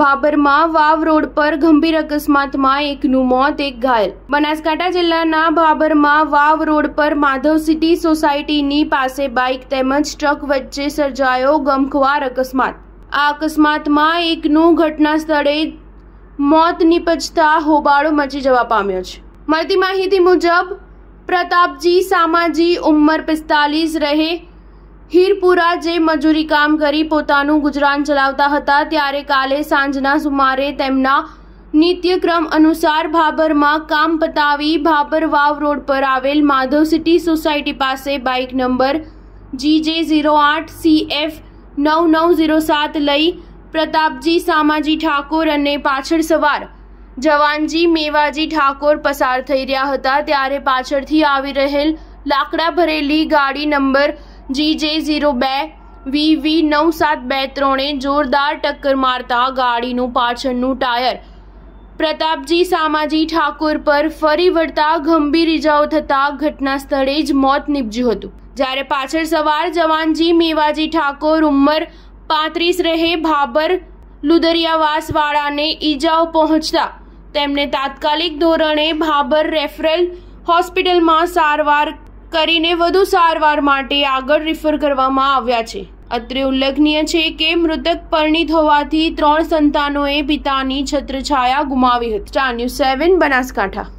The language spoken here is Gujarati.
ભાબરમાં વાવ રોડ પર ગંભીર અકસ્માતમાં એકનું મોત એક ઘાયલ બનાસકાંઠા જિલ્લાના ભાબરમાં વાવ રોડ પર માધવ સિટી સોસાયટીની પાસે બાઇક તેમજ ટ્રક વચ્ચે સર્જાયો ગમખવાર અકસ્માત આ અકસ્માતમાં એકનું ઘટના સ્થળે મોત નિપજતા હોબાળો મચી જવા પામ્યો છે મળતી માહિતી મુજબ પ્રતાપજી સામાજી ઉંમર પિસ્તાલીસ રહે હીરપુરા જે મજૂરી કામ કરી પોતાનું ગુજરાન ચલાવતા હતા ત્યારે કાલે સાંજના સુમારે તેમના નિત્યક્રમ અનુસાર ભાભરમાં કામ પતાવી ભાભર વાવ રોડ પર આવેલ માધવ સિટી સોસાયટી પાસે બાઇક નંબર જીજે ઝીરો આઠ સીએફ નવ નવ ઝીરો સાત લઈ પ્રતાપજી સામાજી ઠાકોર અને પાછળ સવાર જવાનજી મેવાજી ઠાકોર પસાર થઈ રહ્યા હતા ત્યારે પાછળથી આવી રહેલ લાકડા ભરેલી ગાડી નંબર જી જે ઝીરો બે વી વી નવ સાત બે ત્રણે જોરદાર ટક્કર મારતા ગાડીનું પાછળનું ટાયર પ્રતાપજી સામાજી ઠાકોર પર ફરી વળતા ગંભીર ઇજાઓ થતાં ઘટના સ્થળે જ મોત નીપજ્યું હતું જ્યારે પાછળ સવાર જવાનજી મેવાજી ઠાકોર ઉંમર પાંત્રીસ રહે ભાબર લુદરિયાવાસવાળાને ઈજાઓ પહોંચતા તેમને તાત્કાલિક ધોરણે ભાબર રેફરલ હોસ્પિટલમાં સારવાર કરીને વધુ સારવાર માટે આગળ રિફર કરવામાં આવ્યા છે અત્રે ઉલ્લેખનીય છે કે મૃતક પરણિત હોવાથી ત્રણ સંતાનોએ પિતાની છત્રછાયા ગુમાવી હતી ચાર ન્યૂઝ સેવન બનાસકાંઠા